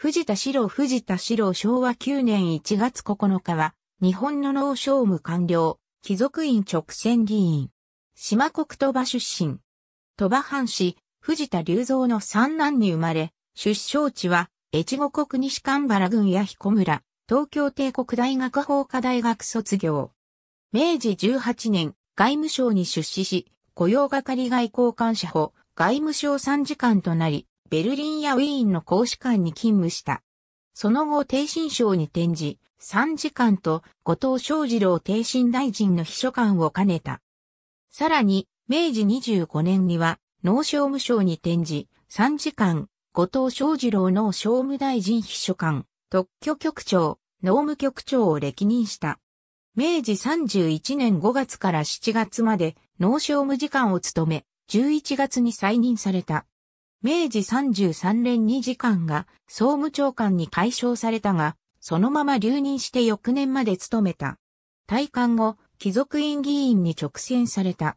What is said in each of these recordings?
藤田四郎藤田四郎昭和9年1月9日は、日本の農商務官僚、貴族院直選議員。島国鳥羽出身。鳥羽藩士、藤田隆三の三男に生まれ、出生地は、越後国西神原郡や彦村、東京帝国大学法科大学卒業。明治18年、外務省に出資し、雇用係外交官社補、外務省参事官となり、ベルリンやウィーンの公使館に勤務した。その後、定心省に転じ、参事官と後藤昌二郎定心大臣の秘書官を兼ねた。さらに、明治25年には、農商務省に転じ、参事官、後藤昌二郎農商務大臣秘書官、特許局長、農務局長を歴任した。明治31年5月から7月まで農商務次官を務め、11月に再任された。明治33年に次官が総務長官に解消されたが、そのまま留任して翌年まで務めた。退官後、貴族院議員に直選された。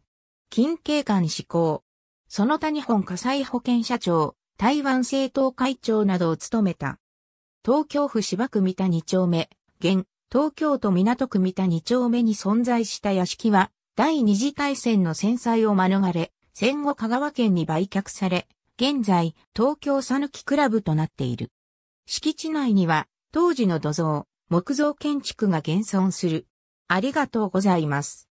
近景官志向。その他日本火災保険社長、台湾政党会長などを務めた。東京府芝区三田2丁目、現、東京都港区三田2丁目に存在した屋敷は、第二次大戦の戦災を免れ、戦後香川県に売却され、現在、東京さぬきクラブとなっている。敷地内には、当時の土蔵、木造建築が現存する。ありがとうございます。